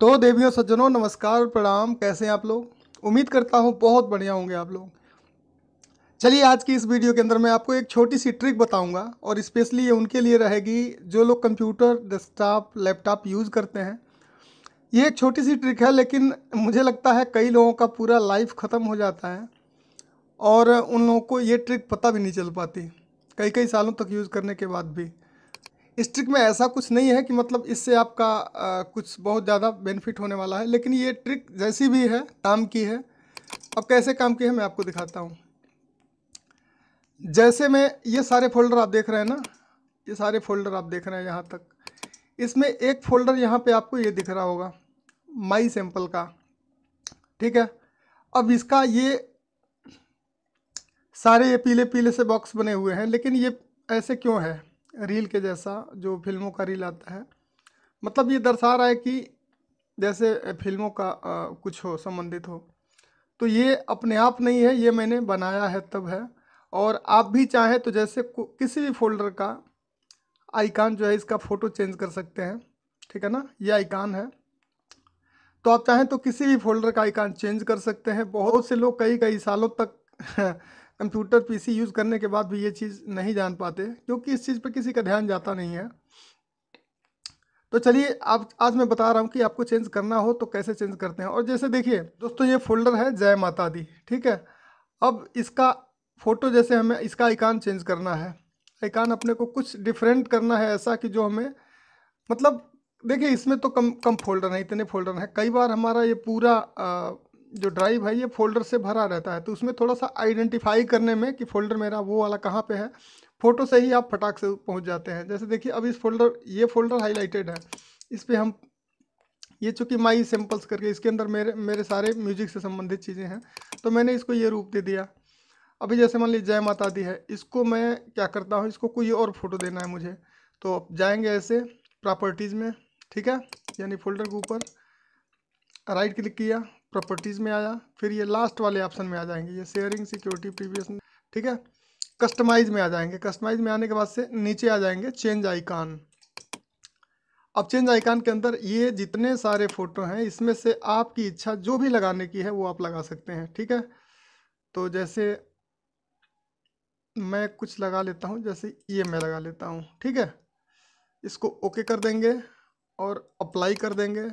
तो देवियों सज्जनों नमस्कार प्रणाम कैसे हैं आप लोग उम्मीद करता हूँ बहुत बढ़िया होंगे आप लोग चलिए आज की इस वीडियो के अंदर मैं आपको एक छोटी सी ट्रिक बताऊंगा और स्पेशली ये उनके लिए रहेगी जो लोग कंप्यूटर डेस्कटॉप लैपटॉप यूज़ करते हैं ये एक छोटी सी ट्रिक है लेकिन मुझे लगता है कई लोगों का पूरा लाइफ ख़त्म हो जाता है और उन लोगों को ये ट्रिक पता भी नहीं चल पाती कई कई सालों तक यूज़ करने के बाद भी इस ट्रिक में ऐसा कुछ नहीं है कि मतलब इससे आपका आ, कुछ बहुत ज़्यादा बेनिफिट होने वाला है लेकिन ये ट्रिक जैसी भी है काम की है अब कैसे काम की है मैं आपको दिखाता हूँ जैसे मैं ये सारे फोल्डर आप देख रहे हैं ना ये सारे फोल्डर आप देख रहे हैं यहाँ तक इसमें एक फोल्डर यहाँ पे आपको ये दिख रहा होगा माई सैंपल का ठीक है अब इसका ये सारे ये पीले पीले से बॉक्स बने हुए हैं लेकिन ये ऐसे क्यों है रील के जैसा जो फिल्मों का रील आता है मतलब ये दर्शा रहा है कि जैसे फिल्मों का आ, कुछ हो संबंधित हो तो ये अपने आप नहीं है ये मैंने बनाया है तब है और आप भी चाहें तो जैसे किसी भी फोल्डर का आइकान जो है इसका फ़ोटो चेंज कर सकते हैं ठीक है ना ये आइकान है तो आप चाहें तो किसी भी फोल्डर का आइकान चेंज कर सकते हैं बहुत से लोग कई कई सालों तक कंप्यूटर पीसी यूज़ करने के बाद भी ये चीज़ नहीं जान पाते क्योंकि इस चीज़ पर किसी का ध्यान जाता नहीं है तो चलिए आप आज मैं बता रहा हूँ कि आपको चेंज करना हो तो कैसे चेंज करते हैं और जैसे देखिए दोस्तों ये फोल्डर है जय माता दी ठीक है अब इसका फ़ोटो जैसे हमें इसका आइकान चेंज करना है आइकान अपने को कुछ डिफरेंट करना है ऐसा कि जो हमें मतलब देखिए इसमें तो कम कम फोल्डर हैं इतने फोल्डर हैं कई बार हमारा ये पूरा आ, जो ड्राइव है ये फोल्डर से भरा रहता है तो उसमें थोड़ा सा आइडेंटिफाई करने में कि फ़ोल्डर मेरा वो वाला कहाँ पे है फ़ोटो से ही आप फटाक से पहुँच जाते हैं जैसे देखिए अब इस फोल्डर ये फोल्डर हाईलाइटेड है इस पर हम ये चूँकि माई सैम्पल्स करके इसके अंदर मेरे मेरे सारे म्यूजिक से संबंधित चीज़ें हैं तो मैंने इसको ये रूप दे दिया अभी जैसे मान लीजिए जय माता दी है इसको मैं क्या करता हूँ इसको कोई और फोटो देना है मुझे तो आप जाएंगे ऐसे प्रॉपर्टीज़ में ठीक है यानी फोल्डर के ऊपर राइट क्लिक किया प्रॉपर्टीज़ में आया फिर ये लास्ट वाले ऑप्शन में आ जाएंगे ये शेयरिंग सिक्योरिटी प्रीवियस ठीक है कस्टमाइज में आ जाएंगे कस्टमाइज में आने के बाद से नीचे आ जाएंगे चेंज आइकान अब चेंज आइकान के अंदर ये जितने सारे फ़ोटो हैं इसमें से आपकी इच्छा जो भी लगाने की है वो आप लगा सकते हैं ठीक है तो जैसे मैं कुछ लगा लेता हूँ जैसे ये मैं लगा लेता हूँ ठीक है इसको ओके कर देंगे और अप्लाई कर देंगे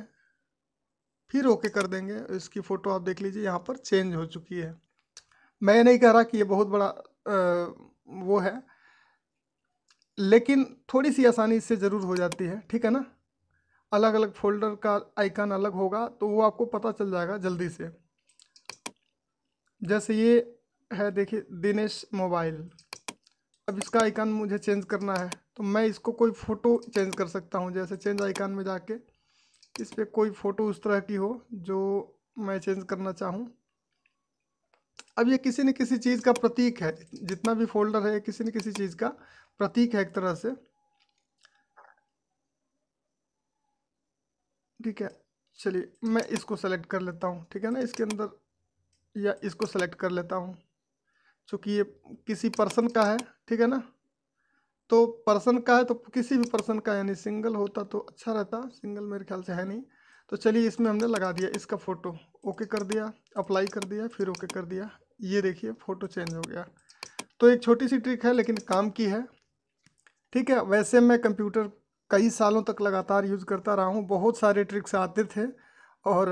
फिर ओके कर देंगे इसकी फ़ोटो आप देख लीजिए यहाँ पर चेंज हो चुकी है मैं नहीं कह रहा कि ये बहुत बड़ा आ, वो है लेकिन थोड़ी सी आसानी इससे ज़रूर हो जाती है ठीक है ना अलग अलग फोल्डर का आइकन अलग होगा तो वो आपको पता चल जाएगा जल्दी से जैसे ये है देखिए दिनेश मोबाइल अब इसका आइकन मुझे चेंज करना है तो मैं इसको कोई फ़ोटो चेंज कर सकता हूँ जैसे चेंज आइकन में जाके इस पर कोई फ़ोटो उस तरह की हो जो मैं चेंज करना चाहूँ अब ये किसी न किसी चीज़ का प्रतीक है जितना भी फोल्डर है किसी न किसी चीज़ का प्रतीक है एक तरह से ठीक है चलिए मैं इसको सेलेक्ट कर लेता हूँ ठीक है ना इसके अंदर या इसको सेलेक्ट कर लेता हूँ चूँकि ये किसी पर्सन का है ठीक है ना तो पर्सन का है तो किसी भी पर्सन का यानी सिंगल होता तो अच्छा रहता सिंगल मेरे ख्याल से है नहीं तो चलिए इसमें हमने लगा दिया इसका फ़ोटो ओके कर दिया अप्लाई कर दिया फिर ओके कर दिया ये देखिए फ़ोटो चेंज हो गया तो एक छोटी सी ट्रिक है लेकिन काम की है ठीक है वैसे मैं कंप्यूटर कई सालों तक लगातार यूज़ करता रहा हूँ बहुत सारे ट्रिक्स आते थे और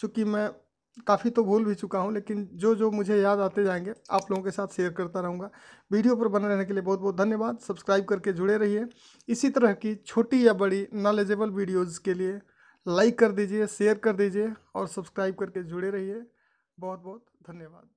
चूँकि मैं काफ़ी तो भूल भी चुका हूँ लेकिन जो जो मुझे याद आते जाएंगे आप लोगों के साथ शेयर करता रहूँगा वीडियो पर बने रहने के लिए बहुत बहुत धन्यवाद सब्सक्राइब करके जुड़े रहिए इसी तरह की छोटी या बड़ी नॉलेजेबल वीडियोज़ के लिए लाइक कर दीजिए शेयर कर दीजिए और सब्सक्राइब करके जुड़े रहिए बहुत बहुत धन्यवाद